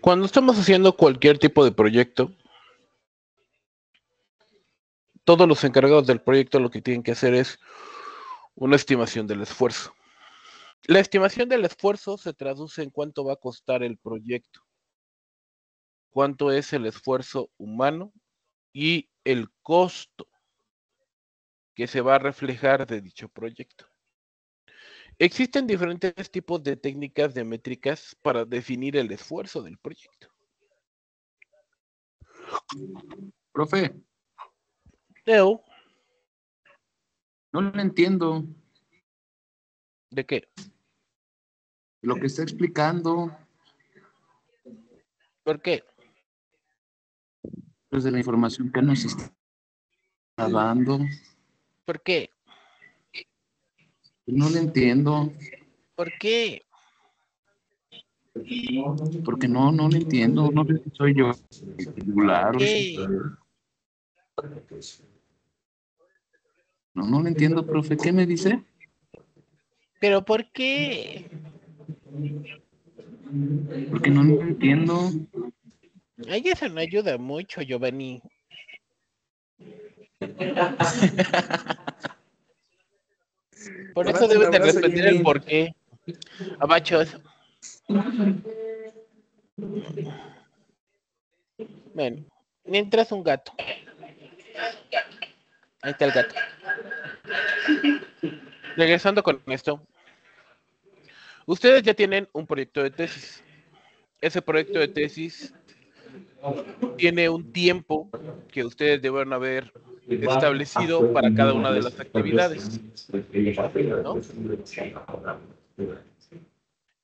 Cuando estamos haciendo cualquier tipo de proyecto, todos los encargados del proyecto lo que tienen que hacer es una estimación del esfuerzo. La estimación del esfuerzo se traduce en cuánto va a costar el proyecto, cuánto es el esfuerzo humano y el costo que se va a reflejar de dicho proyecto. Existen diferentes tipos de técnicas de métricas para definir el esfuerzo del proyecto. Profe. Teo. No lo entiendo. ¿De qué? Lo que está explicando. ¿Por qué? Desde pues de la información que nos está dando. ¿Por qué? No lo entiendo. ¿Por qué? Porque no, no lo entiendo. No sé si soy yo No, no lo entiendo, profe. ¿Qué me dice? ¿Pero por qué? Porque no lo entiendo. Ay, eso no ayuda mucho, Giovanni. Por eso deben de responder el porqué. Abachos. Bueno, mientras un gato. Ahí está el gato. Regresando con esto. Ustedes ya tienen un proyecto de tesis. Ese proyecto de tesis tiene un tiempo que ustedes deben haber establecido para cada una de las actividades.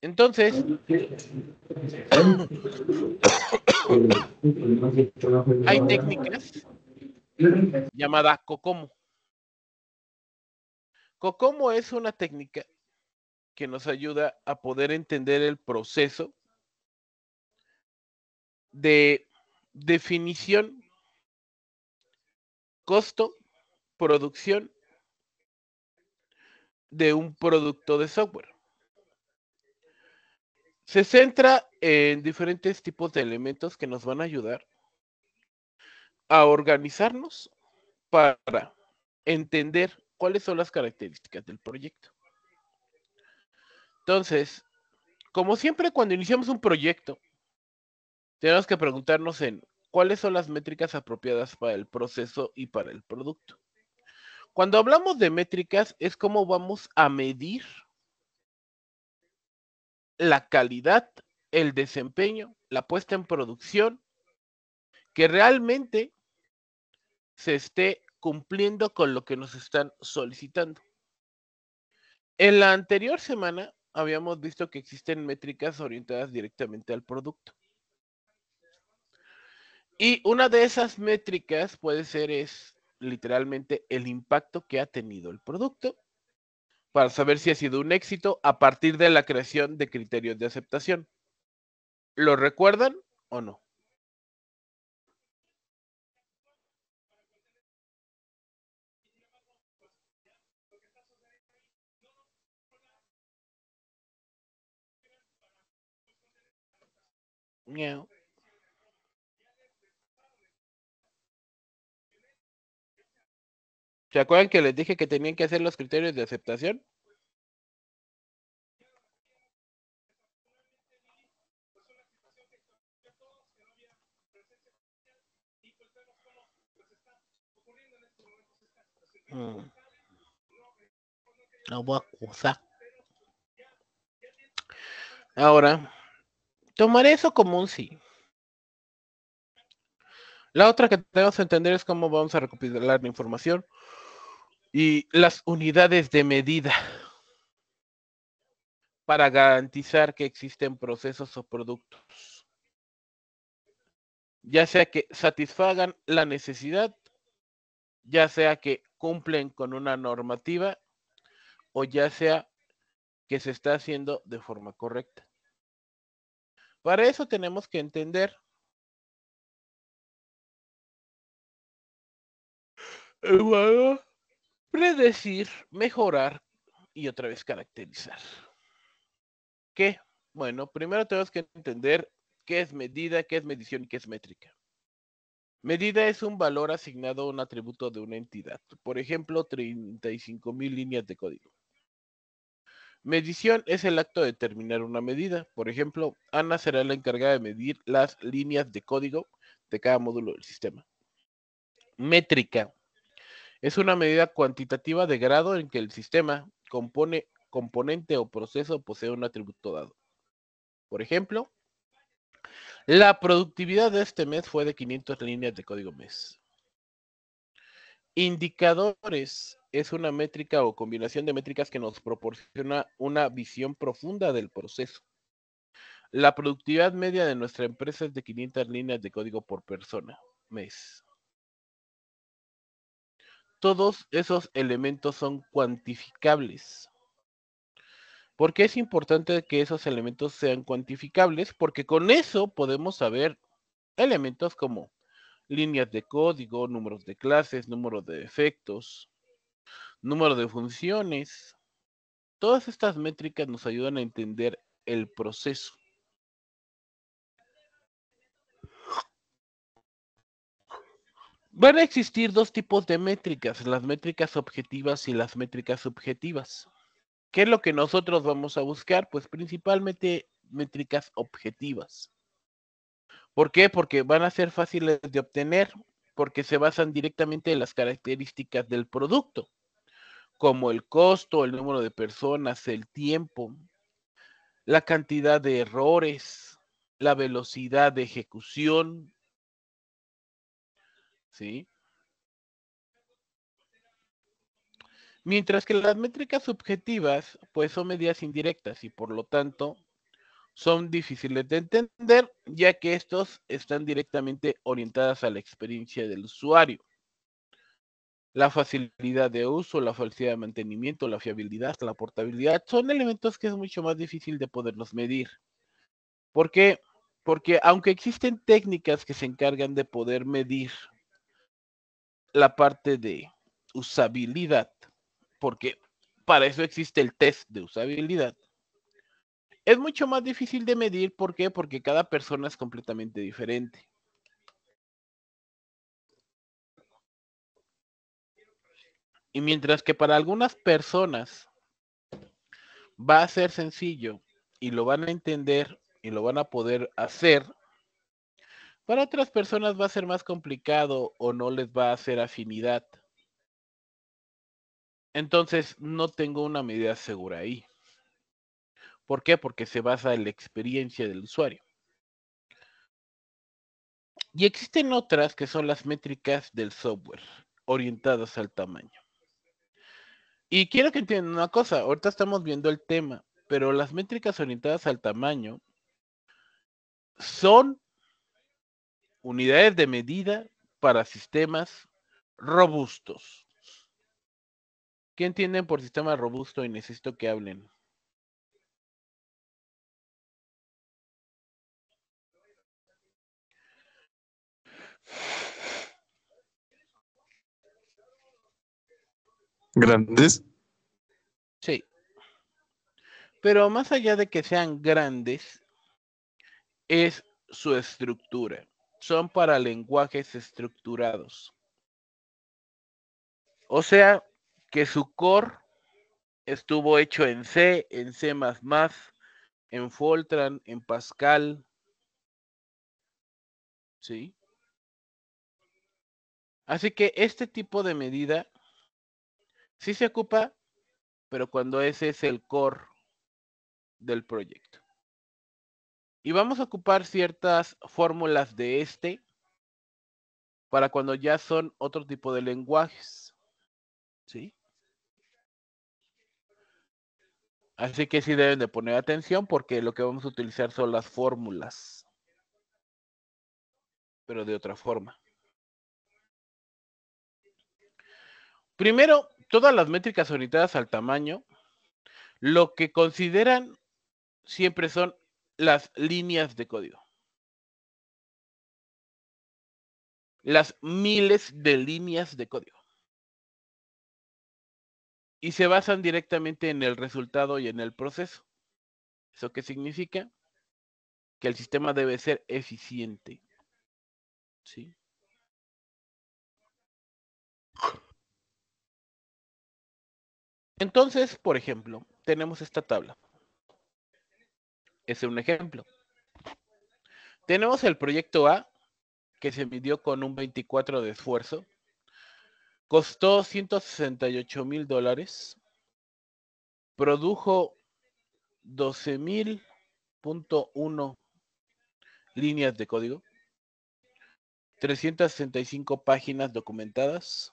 Entonces, hay técnicas llamadas COCOMO. COCOMO es una técnica que nos ayuda a poder entender el proceso de definición, costo, producción de un producto de software. Se centra en diferentes tipos de elementos que nos van a ayudar a organizarnos para entender cuáles son las características del proyecto. Entonces, como siempre cuando iniciamos un proyecto, tenemos que preguntarnos en cuáles son las métricas apropiadas para el proceso y para el producto. Cuando hablamos de métricas es cómo vamos a medir la calidad, el desempeño, la puesta en producción, que realmente se esté cumpliendo con lo que nos están solicitando. En la anterior semana habíamos visto que existen métricas orientadas directamente al producto. Y una de esas métricas puede ser es literalmente el impacto que ha tenido el producto para saber si ha sido un éxito a partir de la creación de criterios de aceptación. ¿Lo recuerdan o no? No. ¿Se acuerdan que les dije que tenían que hacer los criterios de aceptación? No mm. voy a acusar. Ahora, tomaré eso como un sí. La otra que tenemos que entender es cómo vamos a recopilar la información y las unidades de medida para garantizar que existen procesos o productos, ya sea que satisfagan la necesidad, ya sea que cumplen con una normativa o ya sea que se está haciendo de forma correcta. Para eso tenemos que entender predecir, mejorar y otra vez caracterizar. ¿Qué? Bueno, primero tenemos que entender qué es medida, qué es medición y qué es métrica. Medida es un valor asignado a un atributo de una entidad, por ejemplo, 35.000 líneas de código. Medición es el acto de determinar una medida. Por ejemplo, Ana será la encargada de medir las líneas de código de cada módulo del sistema. Métrica es una medida cuantitativa de grado en que el sistema compone, componente o proceso posee un atributo dado. Por ejemplo, la productividad de este mes fue de 500 líneas de código mes. Indicadores es una métrica o combinación de métricas que nos proporciona una visión profunda del proceso. La productividad media de nuestra empresa es de 500 líneas de código por persona mes todos esos elementos son cuantificables. ¿Por qué es importante que esos elementos sean cuantificables? Porque con eso podemos saber elementos como líneas de código, números de clases, número de efectos, número de funciones. Todas estas métricas nos ayudan a entender el proceso. Van a existir dos tipos de métricas, las métricas objetivas y las métricas subjetivas. ¿Qué es lo que nosotros vamos a buscar? Pues principalmente métricas objetivas. ¿Por qué? Porque van a ser fáciles de obtener, porque se basan directamente en las características del producto, como el costo, el número de personas, el tiempo, la cantidad de errores, la velocidad de ejecución, ¿sí? Mientras que las métricas subjetivas, pues son medidas indirectas y por lo tanto son difíciles de entender, ya que estos están directamente orientadas a la experiencia del usuario. La facilidad de uso, la facilidad de mantenimiento, la fiabilidad, la portabilidad, son elementos que es mucho más difícil de poderlos medir. ¿Por qué? Porque aunque existen técnicas que se encargan de poder medir la parte de usabilidad, porque para eso existe el test de usabilidad. Es mucho más difícil de medir, ¿por qué? Porque cada persona es completamente diferente. Y mientras que para algunas personas va a ser sencillo y lo van a entender y lo van a poder hacer para otras personas va a ser más complicado o no les va a hacer afinidad. Entonces, no tengo una medida segura ahí. ¿Por qué? Porque se basa en la experiencia del usuario. Y existen otras que son las métricas del software, orientadas al tamaño. Y quiero que entiendan una cosa, ahorita estamos viendo el tema, pero las métricas orientadas al tamaño son unidades de medida para sistemas robustos. ¿Qué entienden por sistema robusto y necesito que hablen? ¿Grandes? Sí. Pero más allá de que sean grandes, es su estructura son para lenguajes estructurados. O sea, que su core estuvo hecho en C, en C++, en Foltran, en Pascal. ¿Sí? Así que este tipo de medida sí se ocupa, pero cuando ese es el core del proyecto. Y vamos a ocupar ciertas fórmulas de este para cuando ya son otro tipo de lenguajes. ¿Sí? Así que sí deben de poner atención porque lo que vamos a utilizar son las fórmulas. Pero de otra forma. Primero, todas las métricas orientadas al tamaño, lo que consideran siempre son las líneas de código. Las miles de líneas de código. Y se basan directamente en el resultado y en el proceso. ¿Eso qué significa? Que el sistema debe ser eficiente. ¿Sí? Entonces, por ejemplo, tenemos esta tabla. Ese es un ejemplo. Tenemos el proyecto A, que se midió con un 24 de esfuerzo. Costó 168 mil dólares. Produjo 12.000.1 líneas de código. 365 páginas documentadas.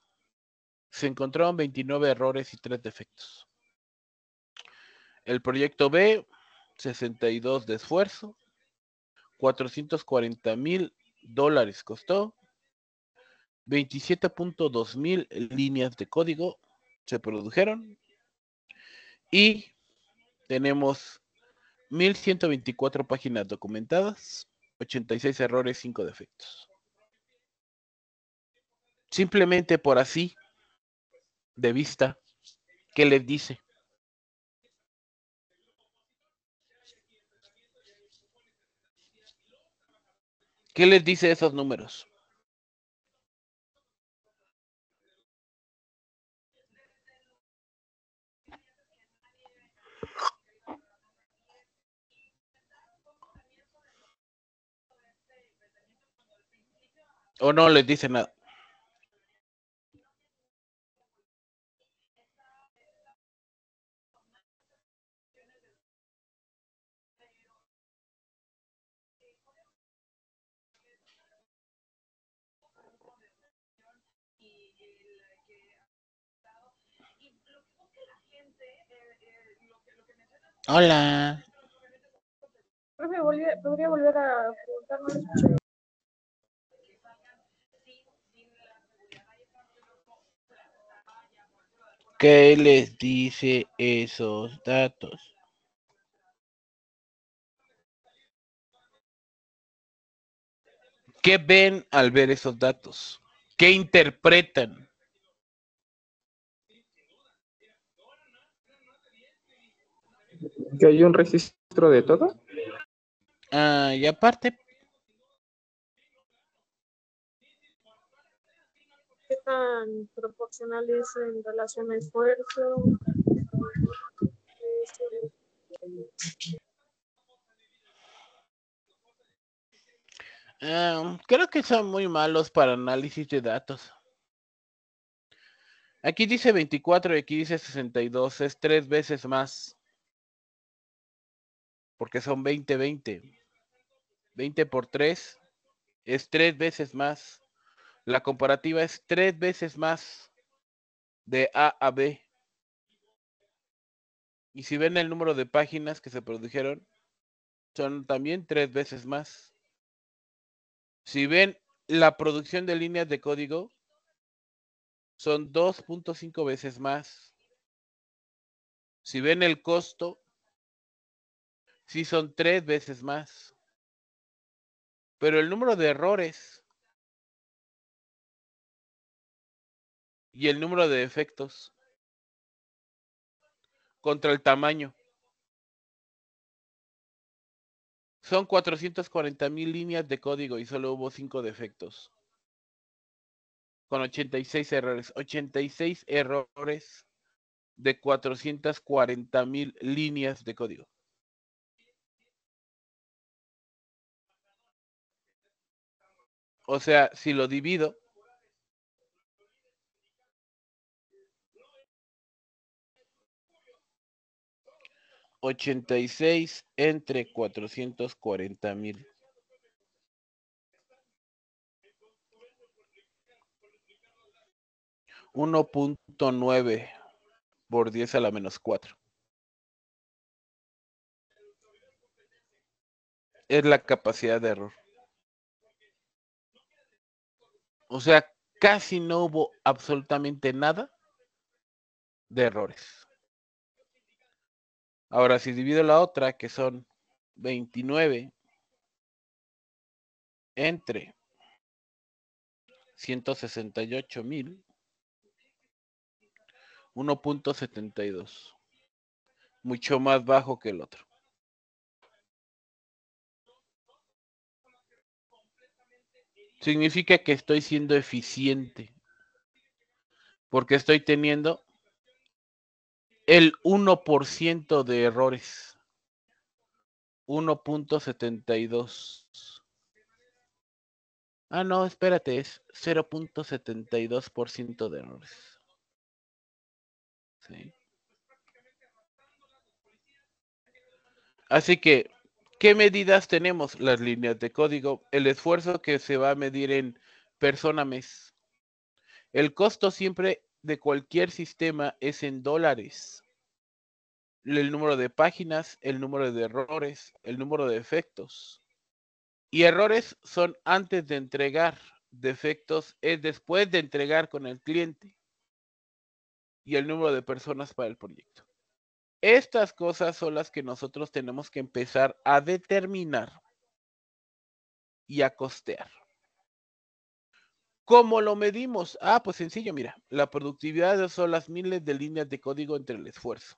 Se encontraron 29 errores y 3 defectos. El proyecto B 62 de esfuerzo, 440 mil dólares costó, 27.2 mil líneas de código se produjeron y tenemos 1124 páginas documentadas, 86 errores, 5 defectos. Simplemente por así, de vista, ¿qué les dice? ¿Qué les dice esos números? ¿O no les dice nada? Hola. ¿podría volver a ¿Qué les dice esos datos? ¿Qué ven al ver esos datos? ¿Qué interpretan? ¿Que hay un registro de todo? Ah, y aparte... ¿Qué tan proporcional es en relación a esfuerzo? Ah, creo que son muy malos para análisis de datos. Aquí dice 24 y aquí dice 62, es tres veces más porque son 20-20. 20 por 3 es 3 veces más. La comparativa es tres veces más de A a B. Y si ven el número de páginas que se produjeron, son también tres veces más. Si ven la producción de líneas de código, son 2.5 veces más. Si ven el costo, sí son tres veces más. Pero el número de errores y el número de defectos contra el tamaño son 440 mil líneas de código y solo hubo cinco defectos con 86 errores. 86 errores de 440 mil líneas de código. O sea, si lo divido, ochenta y seis entre cuatrocientos cuarenta mil. Uno punto nueve por diez a la menos cuatro. Es la capacidad de error. O sea, casi no hubo absolutamente nada de errores. Ahora, si divido la otra, que son 29 entre ocho mil, 1.72, mucho más bajo que el otro. significa que estoy siendo eficiente. Porque estoy teniendo el 1% de errores. 1.72. Ah, no, espérate, es 0.72% de errores. Sí. Así que ¿Qué medidas tenemos? Las líneas de código, el esfuerzo que se va a medir en persona mes. El costo siempre de cualquier sistema es en dólares. El número de páginas, el número de errores, el número de efectos. Y errores son antes de entregar, defectos es después de entregar con el cliente y el número de personas para el proyecto. Estas cosas son las que nosotros tenemos que empezar a determinar y a costear. ¿Cómo lo medimos? Ah, pues sencillo, mira, la productividad son las miles de líneas de código entre el esfuerzo.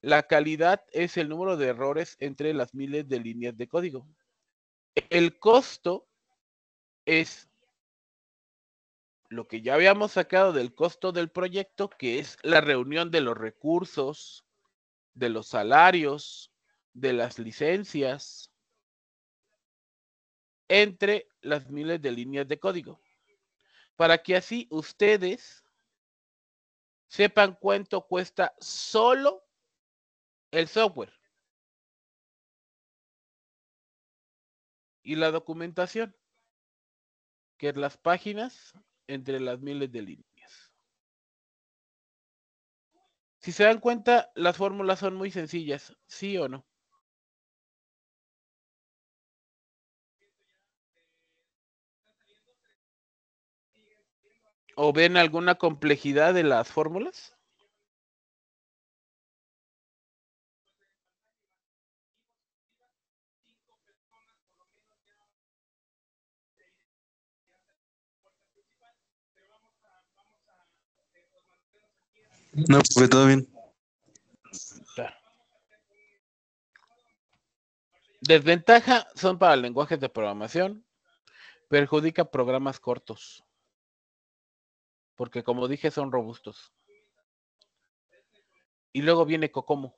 La calidad es el número de errores entre las miles de líneas de código. El costo es lo que ya habíamos sacado del costo del proyecto, que es la reunión de los recursos, de los salarios, de las licencias, entre las miles de líneas de código, para que así ustedes sepan cuánto cuesta solo el software y la documentación, que es las páginas entre las miles de líneas. Si se dan cuenta, las fórmulas son muy sencillas, sí o no. ¿O ven alguna complejidad de las fórmulas? No, sobre pues, todo bien. Desventaja son para lenguajes de programación. Perjudica programas cortos. Porque como dije, son robustos. Y luego viene Cocomo.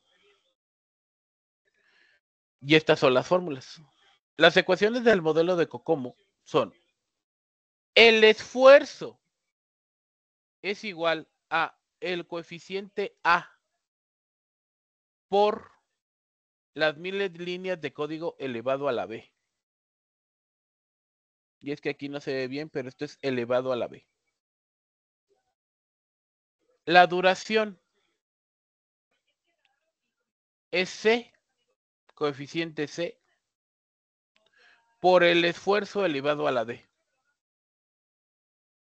Y estas son las fórmulas. Las ecuaciones del modelo de Cocomo son el esfuerzo es igual a el coeficiente A por las miles de líneas de código elevado a la B. Y es que aquí no se ve bien, pero esto es elevado a la B. La duración es C, coeficiente C, por el esfuerzo elevado a la D.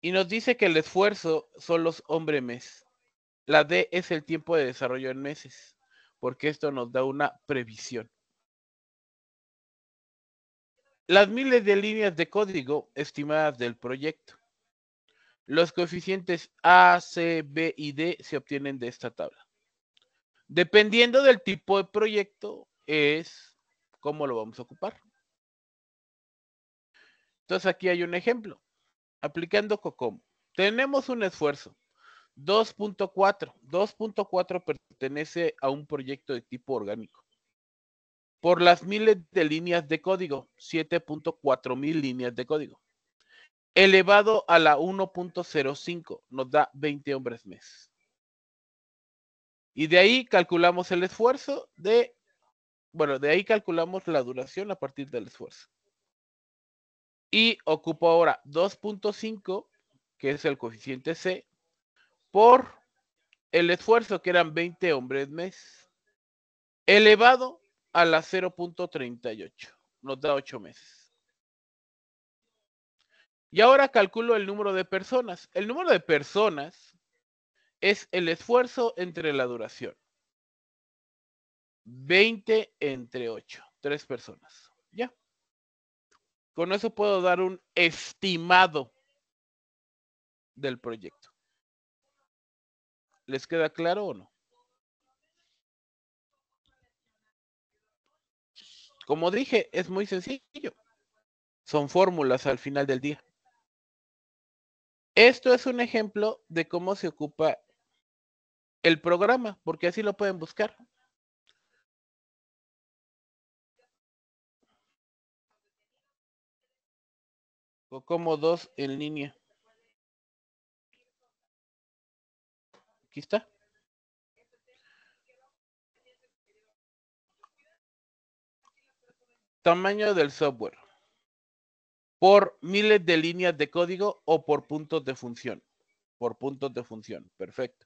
Y nos dice que el esfuerzo son los hombres mes. La D es el tiempo de desarrollo en meses, porque esto nos da una previsión. Las miles de líneas de código estimadas del proyecto. Los coeficientes A, C, B y D se obtienen de esta tabla. Dependiendo del tipo de proyecto, es cómo lo vamos a ocupar. Entonces aquí hay un ejemplo. Aplicando COCOM. Tenemos un esfuerzo. 2.4. 2.4 pertenece a un proyecto de tipo orgánico. Por las miles de líneas de código, 7.4 mil líneas de código. Elevado a la 1.05 nos da 20 hombres mes. Y de ahí calculamos el esfuerzo de, bueno, de ahí calculamos la duración a partir del esfuerzo. Y ocupo ahora 2.5, que es el coeficiente C, por el esfuerzo que eran 20 hombres mes, elevado a la 0.38, nos da 8 meses. Y ahora calculo el número de personas. El número de personas es el esfuerzo entre la duración. 20 entre 8, 3 personas. Ya. Con eso puedo dar un estimado del proyecto. ¿Les queda claro o no? Como dije, es muy sencillo. Son fórmulas al final del día. Esto es un ejemplo de cómo se ocupa el programa, porque así lo pueden buscar. O como dos en línea. Aquí está. Tamaño del software. Por miles de líneas de código o por puntos de función. Por puntos de función. Perfecto.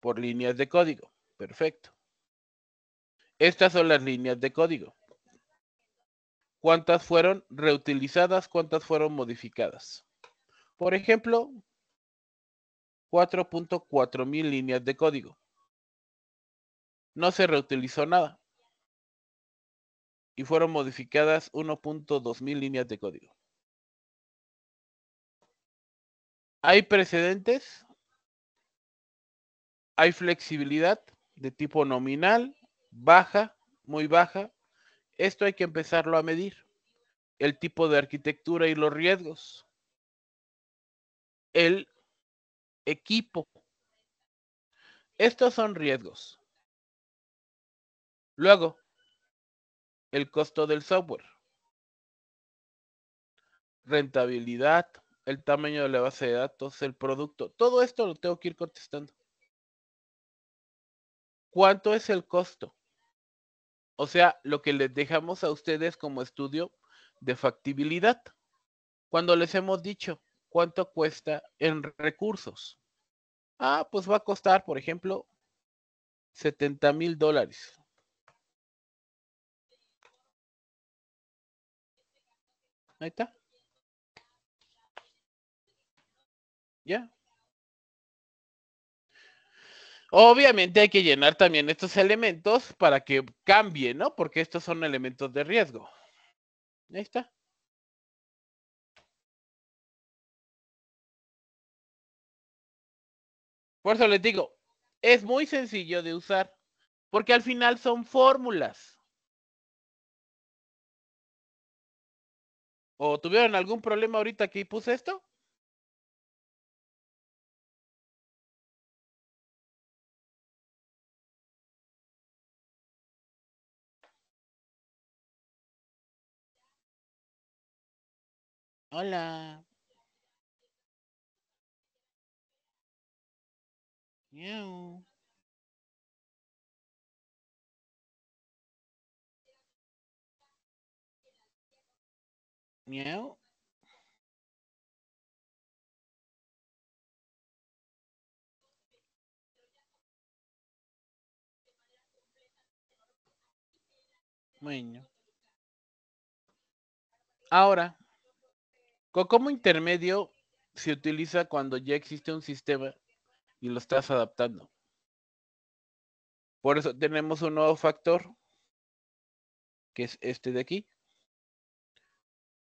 Por líneas de código. Perfecto. Estas son las líneas de código. ¿Cuántas fueron reutilizadas? ¿Cuántas fueron modificadas? Por ejemplo, 4.4 mil líneas de código. No se reutilizó nada. Y fueron modificadas 1.2 mil líneas de código. Hay precedentes. Hay flexibilidad de tipo nominal, baja, muy baja. Esto hay que empezarlo a medir. El tipo de arquitectura y los riesgos. El equipo. Estos son riesgos. Luego, el costo del software. Rentabilidad, el tamaño de la base de datos, el producto. Todo esto lo tengo que ir contestando. ¿Cuánto es el costo? O sea, lo que les dejamos a ustedes como estudio de factibilidad. Cuando les hemos dicho, ¿Cuánto cuesta en recursos? Ah, pues va a costar, por ejemplo, 70 mil dólares. Ahí está. Ya. Obviamente hay que llenar también estos elementos para que cambie, ¿no? Porque estos son elementos de riesgo. Ahí está. Por eso les digo, es muy sencillo de usar, porque al final son fórmulas. ¿O tuvieron algún problema ahorita que puse esto? Hola. miau miau Bueno. Ahora, como intermedio se utiliza cuando ya existe un sistema y lo estás adaptando. Por eso tenemos un nuevo factor, que es este de aquí,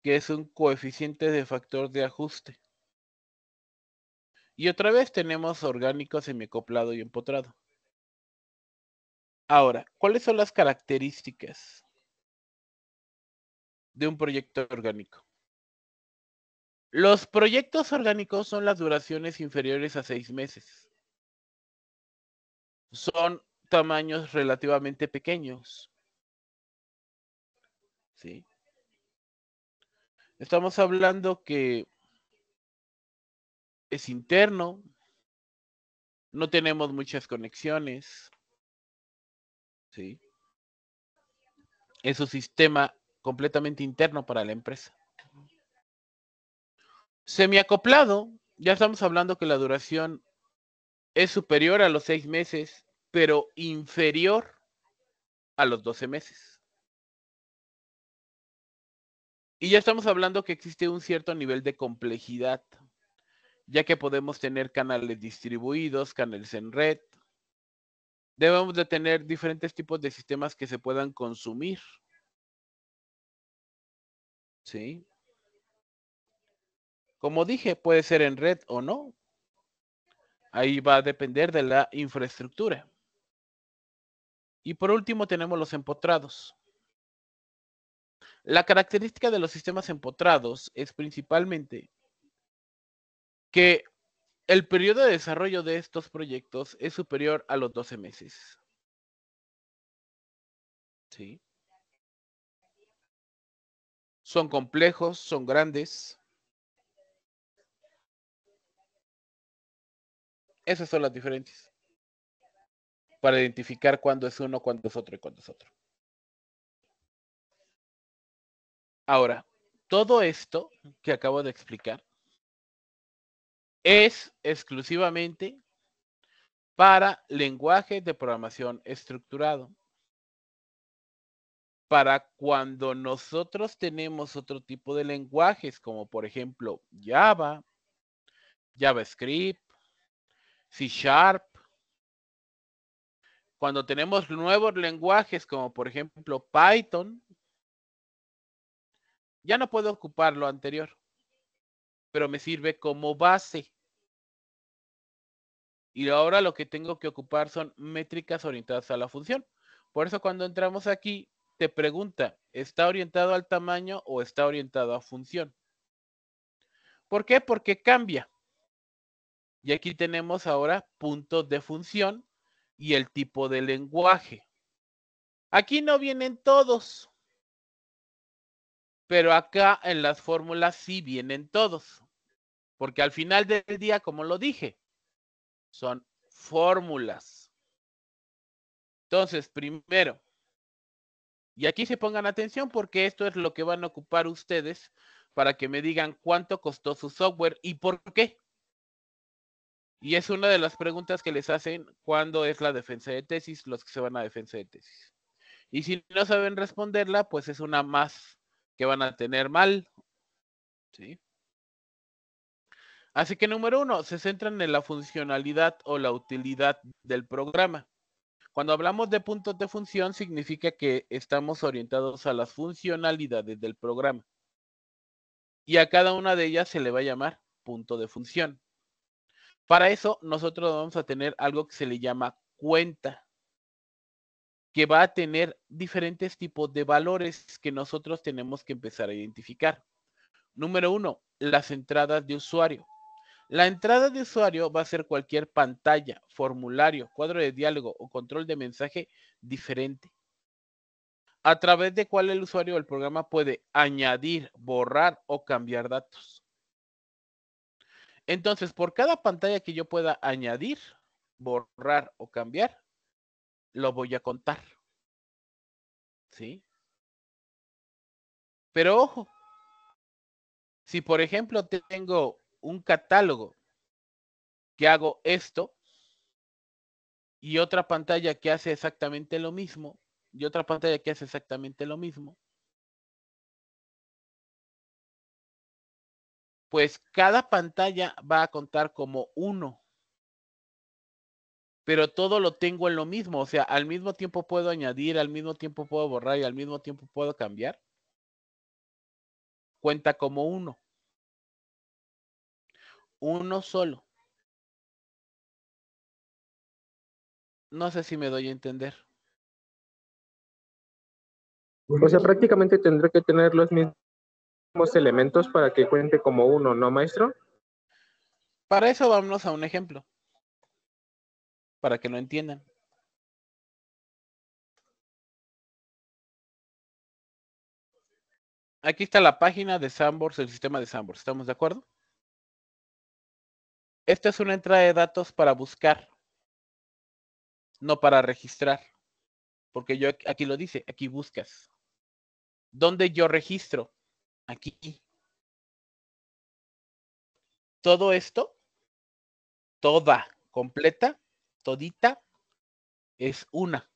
que es un coeficiente de factor de ajuste. Y otra vez tenemos orgánico, semicoplado y empotrado. Ahora, ¿cuáles son las características de un proyecto orgánico? Los proyectos orgánicos son las duraciones inferiores a seis meses. Son tamaños relativamente pequeños. ¿Sí? Estamos hablando que es interno, no tenemos muchas conexiones, ¿sí? Es un sistema completamente interno para la empresa. Semiacoplado, ya estamos hablando que la duración es superior a los seis meses, pero inferior a los doce meses. Y ya estamos hablando que existe un cierto nivel de complejidad, ya que podemos tener canales distribuidos, canales en red. Debemos de tener diferentes tipos de sistemas que se puedan consumir. ¿Sí? Como dije, puede ser en red o no. Ahí va a depender de la infraestructura. Y por último tenemos los empotrados. La característica de los sistemas empotrados es principalmente que el periodo de desarrollo de estos proyectos es superior a los 12 meses. ¿Sí? Son complejos, son grandes, Esas son las diferencias. Para identificar cuándo es uno, cuándo es otro y cuándo es otro. Ahora, todo esto que acabo de explicar es exclusivamente para lenguaje de programación estructurado. Para cuando nosotros tenemos otro tipo de lenguajes, como por ejemplo Java, JavaScript, C Sharp. Cuando tenemos nuevos lenguajes como por ejemplo Python, ya no puedo ocupar lo anterior, pero me sirve como base. Y ahora lo que tengo que ocupar son métricas orientadas a la función. Por eso cuando entramos aquí, te pregunta, ¿está orientado al tamaño o está orientado a función? ¿Por qué? Porque cambia. Y aquí tenemos ahora puntos de función y el tipo de lenguaje. Aquí no vienen todos, pero acá en las fórmulas sí vienen todos, porque al final del día, como lo dije, son fórmulas. Entonces, primero, y aquí se pongan atención porque esto es lo que van a ocupar ustedes para que me digan cuánto costó su software y por qué. Y es una de las preguntas que les hacen cuando es la defensa de tesis, los que se van a defensa de tesis. Y si no saben responderla, pues es una más que van a tener mal. Así que número uno, se centran en la funcionalidad o la utilidad del programa. Cuando hablamos de puntos de función, significa que estamos orientados a las funcionalidades del programa. Y a cada una de ellas se le va a llamar punto de función. Para eso nosotros vamos a tener algo que se le llama cuenta, que va a tener diferentes tipos de valores que nosotros tenemos que empezar a identificar. Número uno, las entradas de usuario. La entrada de usuario va a ser cualquier pantalla, formulario, cuadro de diálogo o control de mensaje diferente, a través de cual el usuario del programa puede añadir, borrar o cambiar datos. Entonces, por cada pantalla que yo pueda añadir, borrar o cambiar, lo voy a contar. ¿Sí? Pero ojo, si por ejemplo tengo un catálogo que hago esto y otra pantalla que hace exactamente lo mismo y otra pantalla que hace exactamente lo mismo, pues cada pantalla va a contar como uno. Pero todo lo tengo en lo mismo, o sea, al mismo tiempo puedo añadir, al mismo tiempo puedo borrar y al mismo tiempo puedo cambiar. Cuenta como uno. Uno solo. No sé si me doy a entender. O sea, prácticamente tendré que tener los mismos elementos para que cuente como uno, ¿no, maestro? Para eso vámonos a un ejemplo, para que lo entiendan. Aquí está la página de Sandbox, el sistema de Sandbox. ¿estamos de acuerdo? Esta es una entrada de datos para buscar, no para registrar, porque yo aquí lo dice, aquí buscas. ¿Dónde yo registro? aquí. Todo esto, toda, completa, todita, es una.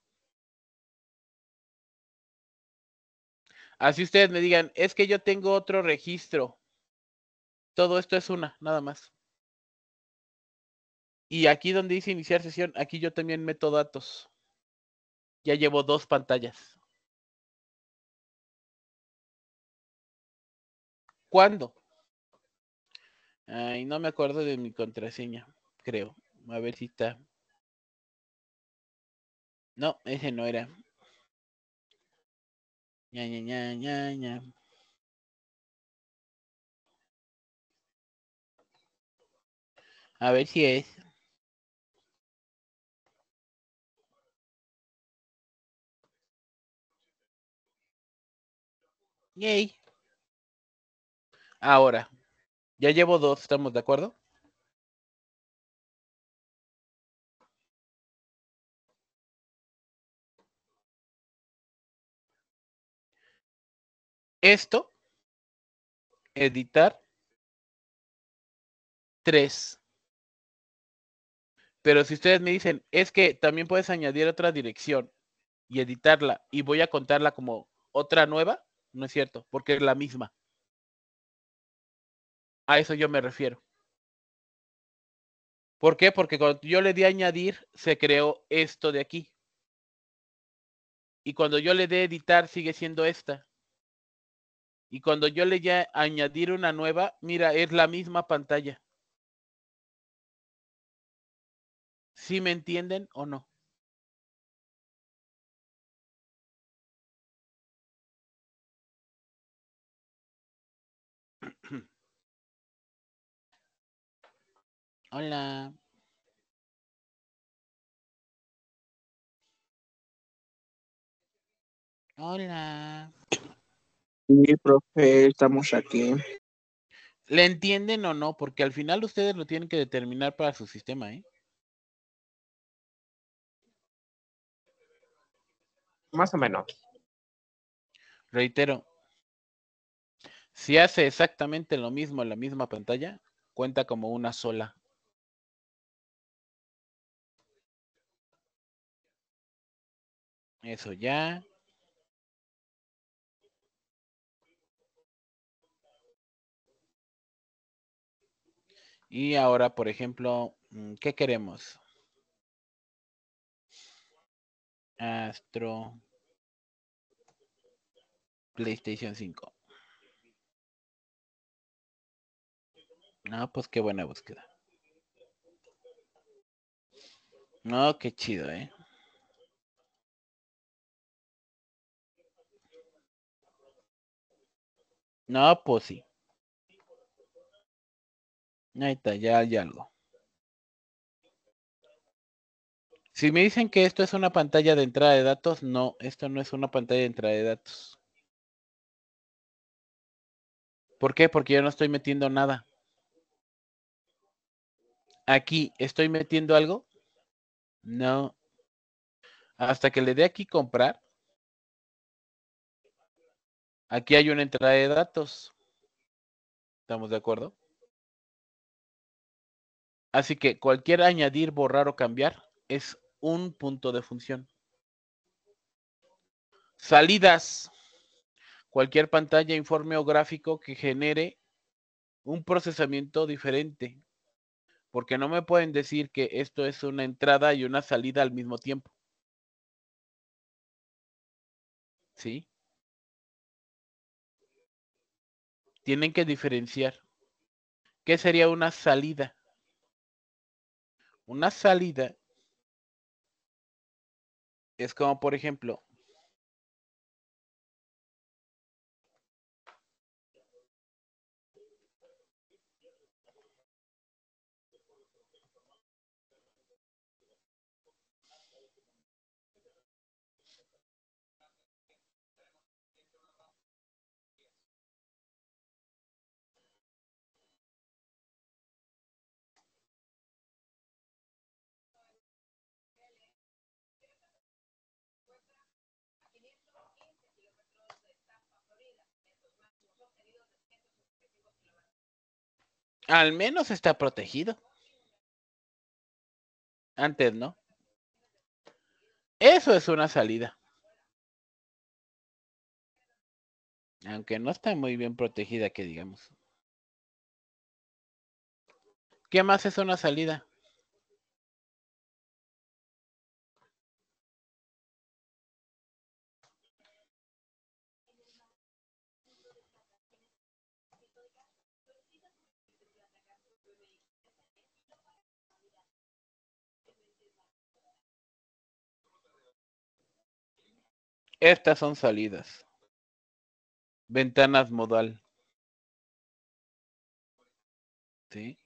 Así ustedes me digan, es que yo tengo otro registro. Todo esto es una, nada más. Y aquí donde dice iniciar sesión, aquí yo también meto datos. Ya llevo dos pantallas. cuándo. Ay, no me acuerdo de mi contraseña, creo. A ver si está. No, ese no era. Ña, Ña, Ña, Ña, Ña. A ver si es. Yay. Ahora, ya llevo dos, ¿estamos de acuerdo? Esto, editar, tres. Pero si ustedes me dicen, es que también puedes añadir otra dirección y editarla y voy a contarla como otra nueva, no es cierto, porque es la misma. A eso yo me refiero. ¿Por qué? Porque cuando yo le di añadir, se creó esto de aquí. Y cuando yo le dé editar, sigue siendo esta. Y cuando yo le añadir una nueva, mira, es la misma pantalla. ¿Sí me entienden o no? Hola. Hola. Sí, profe, estamos aquí. ¿Le entienden o no? Porque al final ustedes lo tienen que determinar para su sistema, ¿eh? Más o menos. Reitero, si hace exactamente lo mismo en la misma pantalla, cuenta como una sola. Eso ya. Y ahora, por ejemplo, mm, ¿qué queremos? Astro PlayStation 5. No, pues qué buena búsqueda. No, qué chido, ¿eh? No, pues sí. Ahí está, ya hay algo. Si me dicen que esto es una pantalla de entrada de datos, no, esto no es una pantalla de entrada de datos. ¿Por qué? Porque yo no estoy metiendo nada. Aquí, ¿estoy metiendo algo? No. Hasta que le dé aquí comprar, Aquí hay una entrada de datos. ¿Estamos de acuerdo? Así que cualquier añadir, borrar o cambiar es un punto de función. Salidas. Cualquier pantalla, informe o gráfico que genere un procesamiento diferente. Porque no me pueden decir que esto es una entrada y una salida al mismo tiempo. ¿Sí? tienen que diferenciar. ¿Qué sería una salida? Una salida es como, por ejemplo, Al menos está protegido. Antes no. Eso es una salida. Aunque no está muy bien protegida, que digamos. ¿Qué más es una salida? Estas son salidas. Ventanas modal. ¿Sí?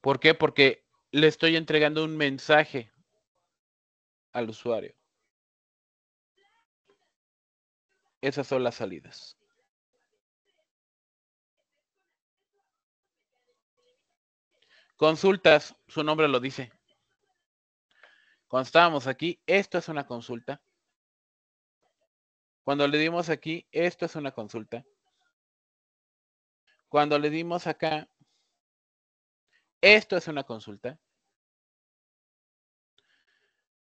¿Por qué? Porque le estoy entregando un mensaje al usuario. Esas son las salidas. Consultas, su nombre lo dice. Cuando estábamos aquí, esto es una consulta. Cuando le dimos aquí, esto es una consulta. Cuando le dimos acá, esto es una consulta.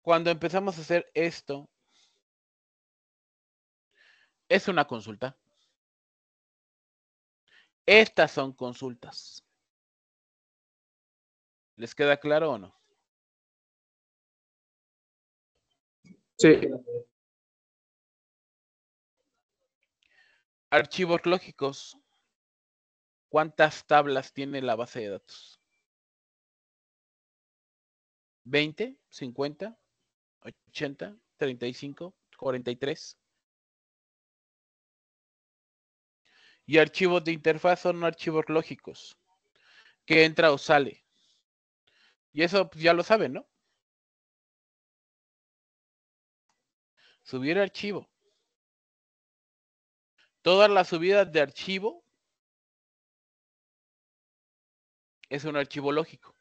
Cuando empezamos a hacer esto, es una consulta. Estas son consultas. ¿Les queda claro o no? Sí. Archivos lógicos. ¿Cuántas tablas tiene la base de datos? ¿20? ¿50? ¿80? ¿35? ¿43? Y archivos de interfaz son archivos lógicos que entra o sale. Y eso pues, ya lo saben, ¿no? subir archivo. Todas las subidas de archivo es un archivo lógico.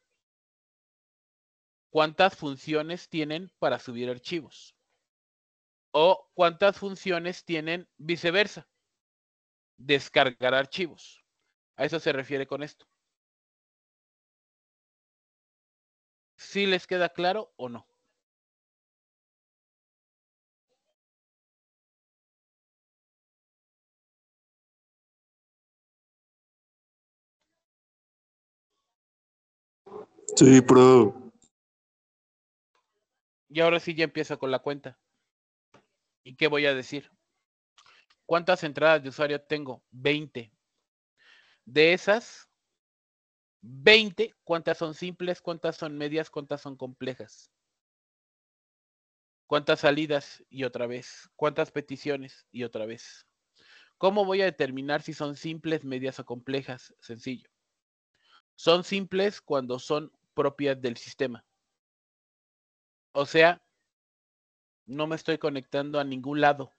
¿Cuántas funciones tienen para subir archivos? O cuántas funciones tienen viceversa. Descargar archivos. A eso se refiere con esto. ¿Sí les queda claro o no? Sí, pro. Y ahora sí ya empiezo con la cuenta. ¿Y qué voy a decir? ¿Cuántas entradas de usuario tengo? 20. De esas, 20, ¿cuántas son simples? ¿Cuántas son medias? ¿Cuántas son complejas? ¿Cuántas salidas? Y otra vez. ¿Cuántas peticiones? Y otra vez. ¿Cómo voy a determinar si son simples, medias o complejas? Sencillo. Son simples cuando son propias del sistema. O sea, no me estoy conectando a ningún lado.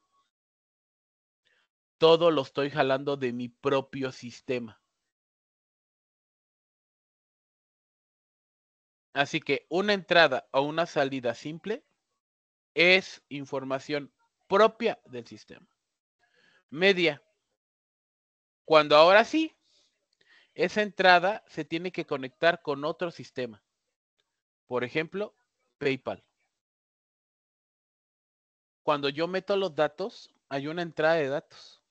Todo lo estoy jalando de mi propio sistema. Así que una entrada o una salida simple es información propia del sistema. Media. Cuando ahora sí, esa entrada se tiene que conectar con otro sistema. Por ejemplo, PayPal. Cuando yo meto los datos, hay una entrada de datos.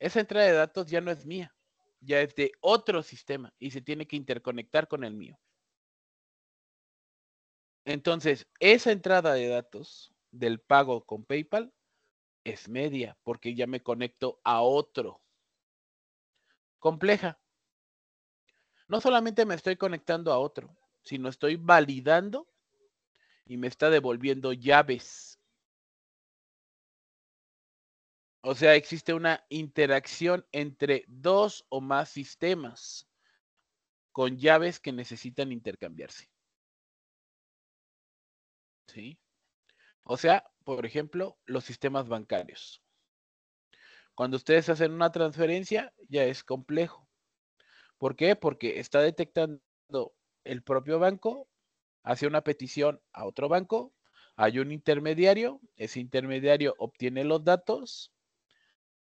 Esa entrada de datos ya no es mía, ya es de otro sistema y se tiene que interconectar con el mío. Entonces, esa entrada de datos del pago con PayPal es media porque ya me conecto a otro compleja. No solamente me estoy conectando a otro, sino estoy validando y me está devolviendo llaves. O sea, existe una interacción entre dos o más sistemas con llaves que necesitan intercambiarse. ¿Sí? O sea, por ejemplo, los sistemas bancarios. Cuando ustedes hacen una transferencia, ya es complejo. ¿Por qué? Porque está detectando el propio banco, hace una petición a otro banco, hay un intermediario, ese intermediario obtiene los datos,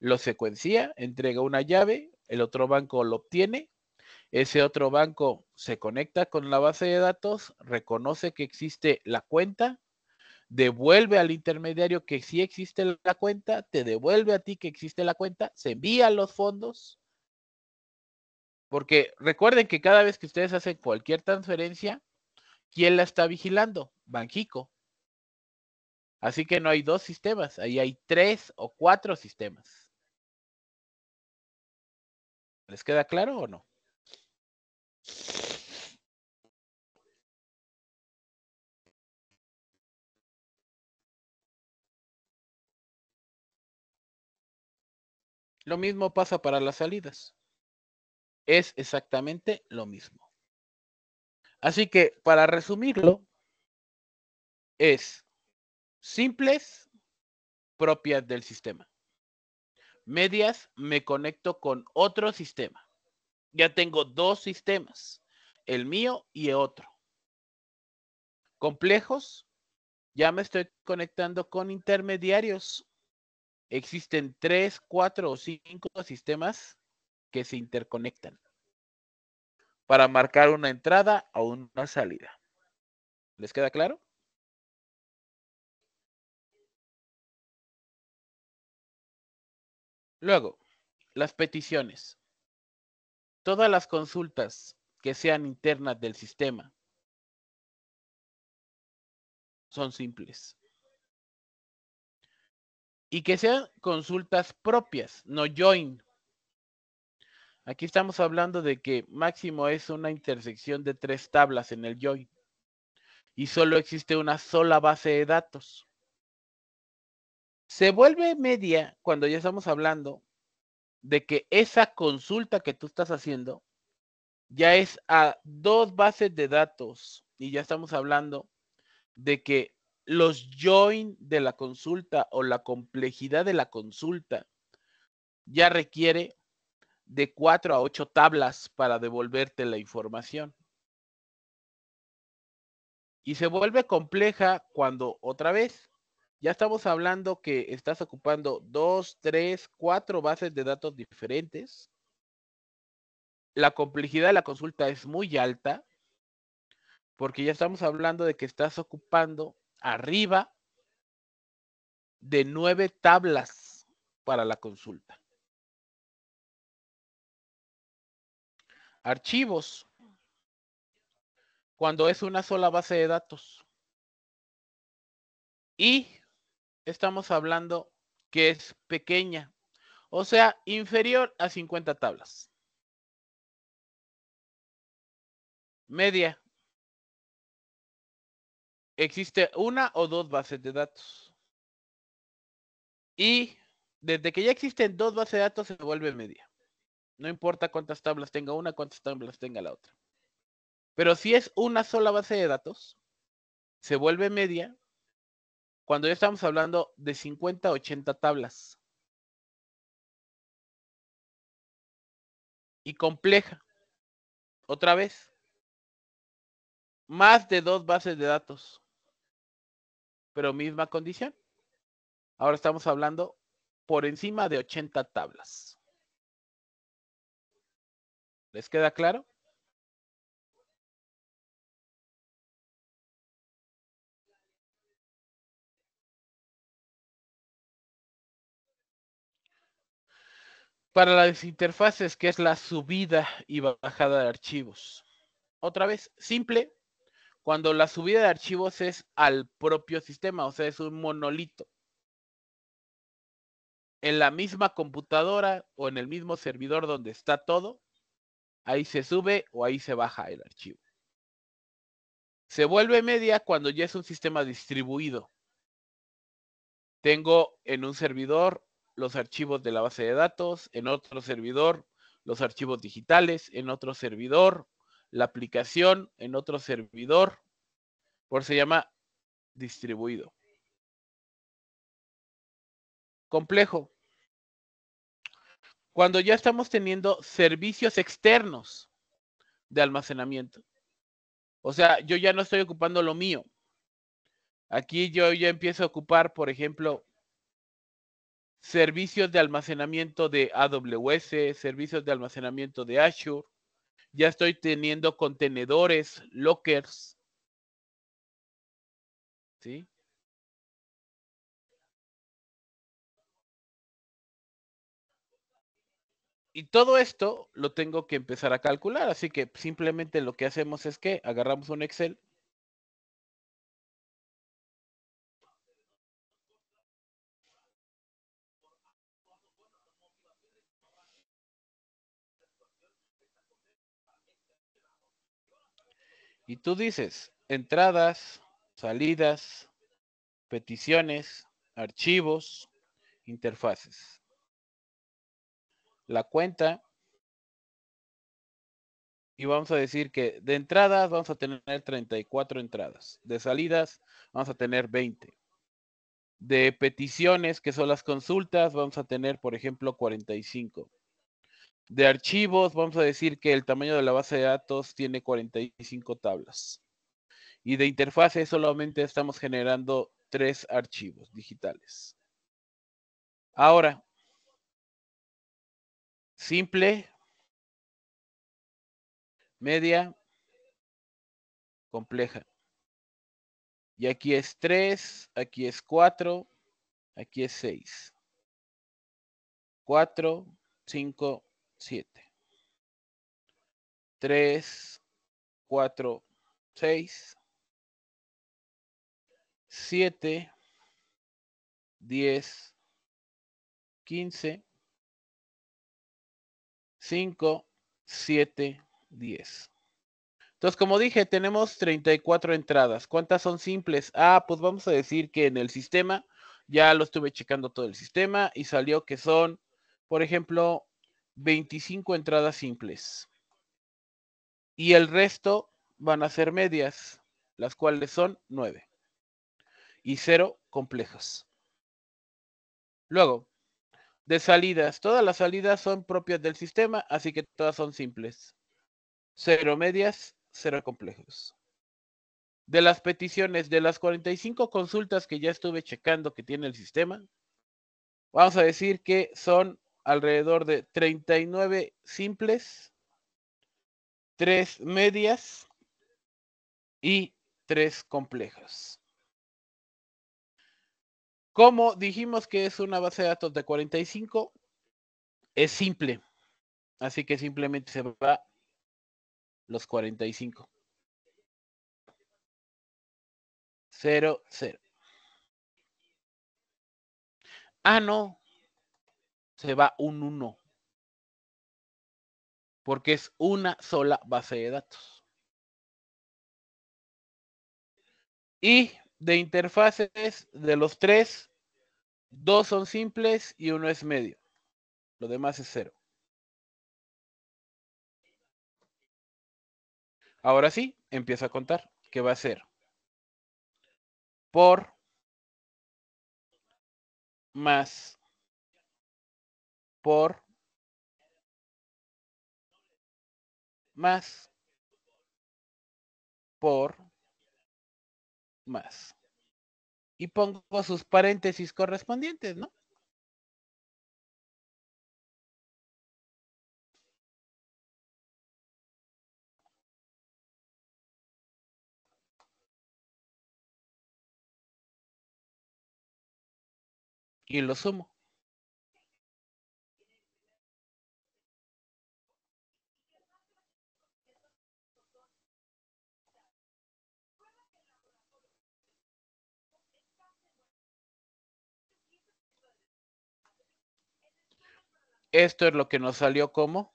lo secuencia, entrega una llave, el otro banco lo obtiene, ese otro banco se conecta con la base de datos, reconoce que existe la cuenta, devuelve al intermediario que sí existe la cuenta, te devuelve a ti que existe la cuenta, se envían los fondos. Porque recuerden que cada vez que ustedes hacen cualquier transferencia, ¿quién la está vigilando? Banjico. Así que no hay dos sistemas, ahí hay tres o cuatro sistemas. ¿Les queda claro o no? Lo mismo pasa para las salidas. Es exactamente lo mismo. Así que, para resumirlo, es simples propias del sistema. Medias me conecto con otro sistema. Ya tengo dos sistemas, el mío y el otro. Complejos, ya me estoy conectando con intermediarios existen tres, cuatro o cinco sistemas que se interconectan para marcar una entrada o una salida. ¿Les queda claro? Luego, las peticiones. Todas las consultas que sean internas del sistema son simples y que sean consultas propias, no join. Aquí estamos hablando de que máximo es una intersección de tres tablas en el join y solo existe una sola base de datos. Se vuelve media cuando ya estamos hablando de que esa consulta que tú estás haciendo ya es a dos bases de datos y ya estamos hablando de que los join de la consulta o la complejidad de la consulta ya requiere de cuatro a ocho tablas para devolverte la información. Y se vuelve compleja cuando otra vez ya estamos hablando que estás ocupando dos, tres, cuatro bases de datos diferentes. La complejidad de la consulta es muy alta porque ya estamos hablando de que estás ocupando arriba de nueve tablas para la consulta. Archivos, cuando es una sola base de datos. Y estamos hablando que es pequeña, o sea, inferior a 50 tablas. Media, existe una o dos bases de datos. Y desde que ya existen dos bases de datos se vuelve media. No importa cuántas tablas tenga una, cuántas tablas tenga la otra. Pero si es una sola base de datos, se vuelve media cuando ya estamos hablando de 50, 80 tablas. Y compleja. Otra vez. Más de dos bases de datos pero misma condición. Ahora estamos hablando por encima de 80 tablas. ¿Les queda claro? Para las interfaces, que es la subida y bajada de archivos. Otra vez, simple, cuando la subida de archivos es al propio sistema, o sea, es un monolito. En la misma computadora o en el mismo servidor donde está todo, ahí se sube o ahí se baja el archivo. Se vuelve media cuando ya es un sistema distribuido. Tengo en un servidor los archivos de la base de datos, en otro servidor los archivos digitales, en otro servidor la aplicación en otro servidor, por se llama distribuido. Complejo. Cuando ya estamos teniendo servicios externos de almacenamiento. O sea, yo ya no estoy ocupando lo mío. Aquí yo ya empiezo a ocupar, por ejemplo, servicios de almacenamiento de AWS, servicios de almacenamiento de Azure, ya estoy teniendo contenedores, lockers. ¿Sí? Y todo esto lo tengo que empezar a calcular. Así que simplemente lo que hacemos es que agarramos un Excel Y tú dices, entradas, salidas, peticiones, archivos, interfaces. La cuenta. Y vamos a decir que de entradas vamos a tener 34 entradas. De salidas vamos a tener 20. De peticiones, que son las consultas, vamos a tener, por ejemplo, 45 de archivos, vamos a decir que el tamaño de la base de datos tiene 45 tablas. Y de interfaces solamente estamos generando tres archivos digitales. Ahora, simple, media, compleja. Y aquí es 3, aquí es 4, aquí es 6. 4, 5, 7, 3, 4, 6, 7, 10, 15, 5, 7, 10. Entonces, como dije, tenemos 34 entradas. ¿Cuántas son simples? Ah, pues vamos a decir que en el sistema, ya lo estuve checando todo el sistema y salió que son, por ejemplo, 25 entradas simples. Y el resto van a ser medias, las cuales son 9. Y 0 complejas. Luego, de salidas. Todas las salidas son propias del sistema, así que todas son simples. 0 medias, 0 complejos. De las peticiones, de las 45 consultas que ya estuve checando que tiene el sistema, vamos a decir que son alrededor de 39 simples, 3 medias y 3 complejas. Como dijimos que es una base de datos de 45, es simple. Así que simplemente se va los 45. 0, 0. Ah, no se va un 1. Porque es una sola base de datos. Y de interfaces, de los tres, dos son simples y uno es medio. Lo demás es cero. Ahora sí, empieza a contar ¿Qué va a ser por más por más por más. Y pongo sus paréntesis correspondientes, ¿no? Y lo sumo. Esto es lo que nos salió como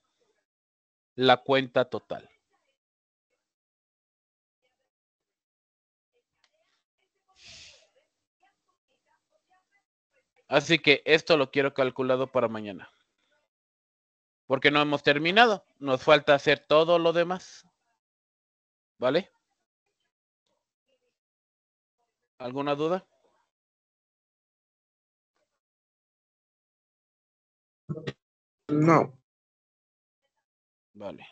la cuenta total. Así que esto lo quiero calculado para mañana. Porque no hemos terminado. Nos falta hacer todo lo demás. ¿Vale? ¿Alguna duda? No. Vale.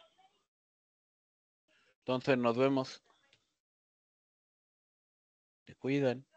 Entonces nos vemos. Te cuidan.